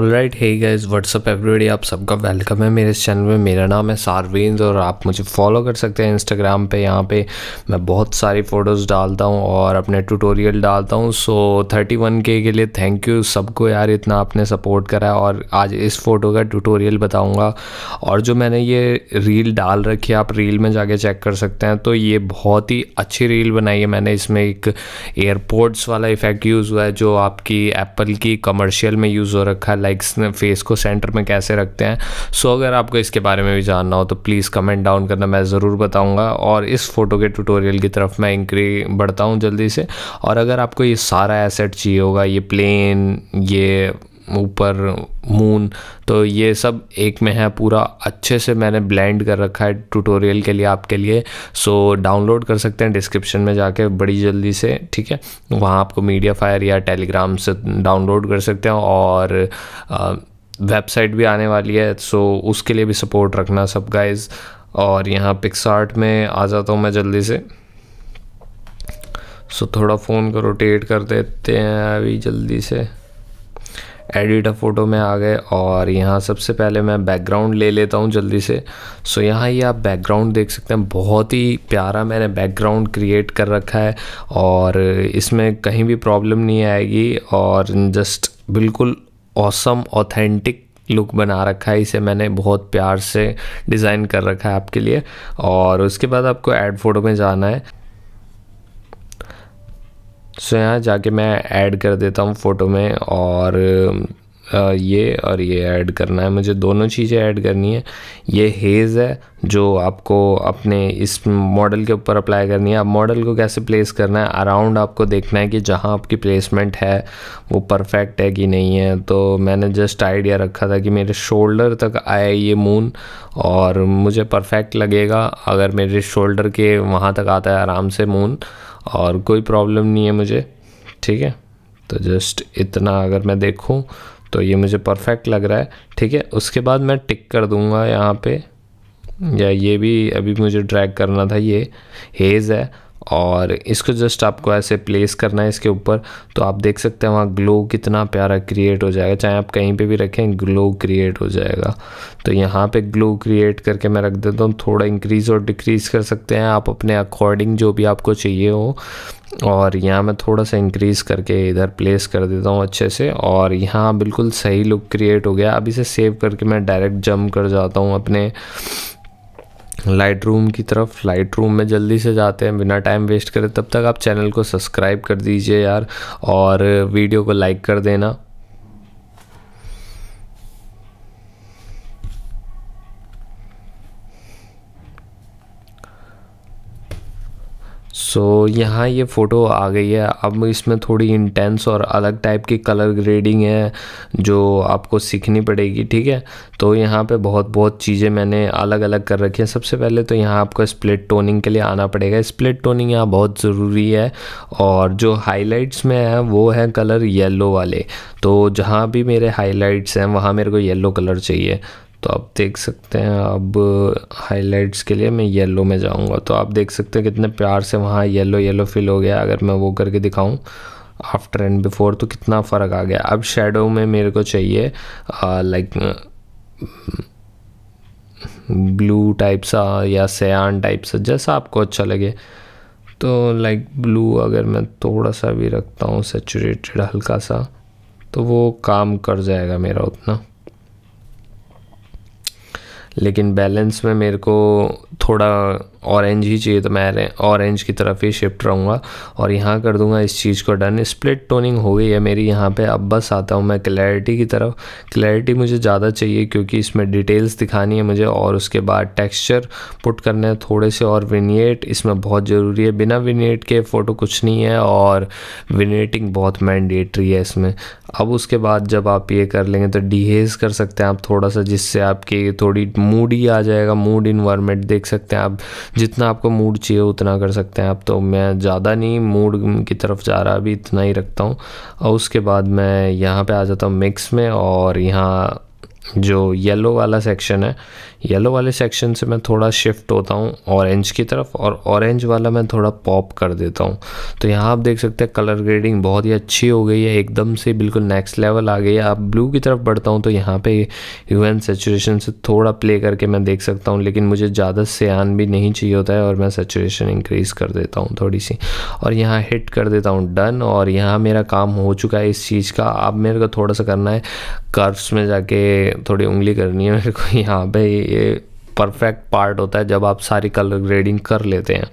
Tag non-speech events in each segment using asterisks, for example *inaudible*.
all right hey guys what's up everybody आप सबका welcome है मेरे इस चैनल में मेरा नाम है सारवींद और आप मुझे फॉलो कर सकते हैं इंस्टाग्राम पे यहाँ पे मैं बहुत सारी फ़ोटोज़ डालता हूँ और अपने ट्यूटोरियल डालता हूँ सो थर्टी वन के के लिए थैंक यू सबको यार इतना आपने सपोर्ट करा और आज इस फ़ोटो का ट्यूटोरियल बताऊँगा और जो मैंने ये रील डाल रखी है आप रील में जाके चेक कर सकते हैं तो ये बहुत ही अच्छी रील बनाई है मैंने इसमें एक एयरपोर्ट्स वाला इफ़ेक्ट यूज़ हुआ है जो आपकी एप्पल की कमर्शियल में यूज़ हो रखा है लाइक्स फेस को सेंटर में कैसे रखते हैं सो so, अगर आपको इसके बारे में भी जानना हो तो प्लीज़ कमेंट डाउन करना मैं ज़रूर बताऊँगा और इस फोटो के ट्यूटोरियल की तरफ मैं इंक्री बढ़ता हूँ जल्दी से और अगर आपको ये सारा एसेट चाहिए होगा ये प्लेन ये ऊपर मून तो ये सब एक में है पूरा अच्छे से मैंने ब्लेंड कर रखा है ट्यूटोरियल के लिए आपके लिए सो डाउनलोड कर सकते हैं डिस्क्रिप्शन में जाके बड़ी जल्दी से ठीक है वहाँ आपको मीडिया फायर या टेलीग्राम से डाउनलोड कर सकते हैं और वेबसाइट भी आने वाली है सो उसके लिए भी सपोर्ट रखना सब गाइज और यहाँ पिक्सार्ट में आ जाता हूँ मैं जल्दी से सो थोड़ा फ़ोन को रोटेट कर देते हैं अभी जल्दी से एडिट अ फ़ोटो में आ गए और यहाँ सबसे पहले मैं बैकग्राउंड ले लेता हूँ जल्दी से सो यहाँ ये आप बैकग्राउंड देख सकते हैं बहुत ही प्यारा मैंने बैकग्राउंड क्रिएट कर रखा है और इसमें कहीं भी प्रॉब्लम नहीं आएगी और जस्ट बिल्कुल औसम ऑथेंटिक लुक बना रखा है इसे मैंने बहुत प्यार से डिज़ाइन कर रखा है आपके लिए और उसके बाद आपको ऐड फोटो में जाना है सो यहाँ जाके मैं ऐड कर देता हूँ फ़ोटो में और ये और ये ऐड करना है मुझे दोनों चीज़ें ऐड करनी है ये हेज़ है जो आपको अपने इस मॉडल के ऊपर अप्लाई करनी है अब मॉडल को कैसे प्लेस करना है अराउंड आपको देखना है कि जहाँ आपकी प्लेसमेंट है वो परफेक्ट है कि नहीं है तो मैंने जस्ट आइडिया रखा था कि मेरे शोल्डर तक आए ये मून और मुझे परफेक्ट लगेगा अगर मेरे शोल्डर के वहाँ तक आता है आराम से मून और कोई प्रॉब्लम नहीं है मुझे ठीक है तो जस्ट इतना अगर मैं देखूँ तो ये मुझे परफेक्ट लग रहा है ठीक है उसके बाद मैं टिक कर दूंगा यहाँ पे या ये भी अभी मुझे ड्रैग करना था ये हेज़ है और इसको जस्ट आपको ऐसे प्लेस करना है इसके ऊपर तो आप देख सकते हैं वहाँ ग्लो कितना प्यारा क्रिएट हो जाएगा चाहे आप कहीं पे भी रखें ग्लो क्रिएट हो जाएगा तो यहाँ पे ग्लो क्रिएट करके मैं रख देता हूँ थोड़ा इंक्रीज़ और डिक्रीज़ कर सकते हैं आप अपने अकॉर्डिंग जो भी आपको चाहिए हो और यहाँ मैं थोड़ा सा इंक्रीज़ करके इधर प्लेस कर देता हूँ अच्छे से और यहाँ बिल्कुल सही लुक क्रिएट हो गया अब इसे सेव करके मैं डायरेक्ट जंप कर जाता हूँ अपने लाइट रूम की तरफ लाइट रूम में जल्दी से जाते हैं बिना टाइम वेस्ट करें तब तक आप चैनल को सब्सक्राइब कर दीजिए यार और वीडियो को लाइक कर देना सो so, यहाँ ये फ़ोटो आ गई है अब इसमें थोड़ी इंटेंस और अलग टाइप की कलर ग्रेडिंग है जो आपको सीखनी पड़ेगी ठीक है तो यहाँ पे बहुत बहुत चीज़ें मैंने अलग अलग कर रखी हैं सबसे पहले तो यहाँ आपको स्प्लिट टोनिंग के लिए आना पड़ेगा स्प्लिट टोनिंग यहाँ बहुत ज़रूरी है और जो हाइलाइट्स में है वो है कलर येल्लो वाले तो जहाँ भी मेरे हाईलाइट्स हैं वहाँ मेरे को येल्लो कलर चाहिए तो आप देख सकते हैं अब हाइलाइट्स के लिए मैं येलो में जाऊंगा तो आप देख सकते हैं कितने प्यार से वहाँ येलो येलो फील हो गया अगर मैं वो करके दिखाऊं आफ्टर एंड बिफोर तो कितना फ़र्क आ गया अब शेडो में मेरे को चाहिए लाइक ब्लू टाइप सा या सयान टाइप सा जैसा आपको अच्छा लगे तो लाइक ब्लू अगर मैं थोड़ा सा भी रखता हूँ सेचूरेटेड हल्का सा तो वो काम कर जाएगा मेरा उतना लेकिन बैलेंस में मेरे को थोड़ा ऑरेंज ही चाहिए तो मैं ऑरेंज की तरफ ही शिफ्ट रहूँगा और यहाँ कर दूँगा इस चीज़ को डन स्प्लिट टोनिंग हो गई है मेरी यहाँ पे अब बस आता हूँ मैं क्लैरिटी की तरफ क्लैरिटी मुझे ज़्यादा चाहिए क्योंकि इसमें डिटेल्स दिखानी है मुझे और उसके बाद टेक्स्चर पुट करने हैं थोड़े से और विनिएट इसमें बहुत ज़रूरी है बिना विनिएट के फ़ोटो कुछ नहीं है और विनिएटिंग बहुत मैंडेटरी है इसमें अब उसके बाद जब आप ये कर लेंगे तो डिहेज कर सकते हैं आप थोड़ा सा जिससे आपकी थोड़ी मूड ही आ जाएगा मूड इन्वायरमेंट देख सकते हैं आप जितना आपको मूड चाहिए उतना कर सकते हैं आप तो मैं ज़्यादा नहीं मूड की तरफ जा रहा अभी इतना ही रखता हूँ और उसके बाद मैं यहाँ पे आ जाता हूँ मिक्स में और यहाँ जो येलो वाला सेक्शन है येलो वाले सेक्शन से मैं थोड़ा शिफ्ट होता हूँ ऑरेंज की तरफ और ऑरेंज वाला मैं थोड़ा पॉप कर देता हूँ तो यहाँ आप देख सकते हैं कलर ग्रेडिंग बहुत ही अच्छी हो गई है एकदम से बिल्कुल नेक्स्ट लेवल आ गई है आप ब्लू की तरफ बढ़ता हूँ तो यहाँ पे यू एन सेचुरेशन से थोड़ा प्ले करके मैं देख सकता हूँ लेकिन मुझे ज़्यादा सियान भी नहीं चाहिए होता है और मैं सेचुरेशन इंक्रीज़ कर देता हूँ थोड़ी सी और यहाँ हिट कर देता हूँ डन और यहाँ मेरा काम हो चुका है इस चीज़ का अब मेरे को थोड़ा सा करना है कर्व्स में जाके थोड़ी उंगली करनी है मेरे को *laughs* यहाँ पे ये परफेक्ट पार्ट होता है जब आप सारी कलर ग्रेडिंग कर लेते हैं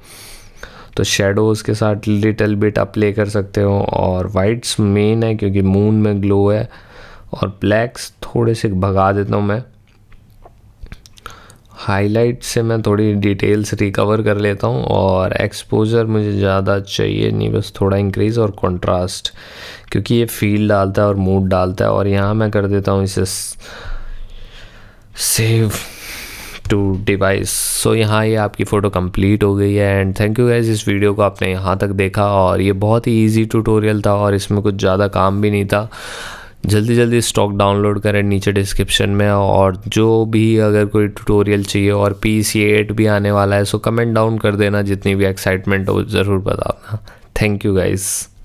तो शेडोज़ के साथ लिटिल बिट आप ले कर सकते हो और वाइट्स मेन है क्योंकि मून में ग्लो है और ब्लैक्स थोड़े से भगा देता हूँ मैं हाईलाइट से मैं थोड़ी डिटेल्स रिकवर कर लेता हूँ और एक्सपोजर मुझे ज़्यादा चाहिए नहीं बस थोड़ा इंक्रीज़ और कंट्रास्ट क्योंकि ये फील डालता है और मूड डालता है और यहाँ मैं कर देता हूँ इसे सेव टू डिवाइस सो यहाँ ये आपकी फ़ोटो कंप्लीट हो गई है एंड थैंक यू गैज़ इस वीडियो को आपने यहाँ तक देखा और ये बहुत ही ईजी ट्यूटोरियल था और इसमें कुछ ज़्यादा काम भी नहीं था जल्दी जल्दी स्टॉक डाउनलोड करें नीचे डिस्क्रिप्शन में और जो भी अगर कोई ट्यूटोरियल चाहिए और पी सी एट भी आने वाला है सो कमेंट डाउन कर देना जितनी भी एक्साइटमेंट हो ज़रूर बताना थैंक यू गाइज़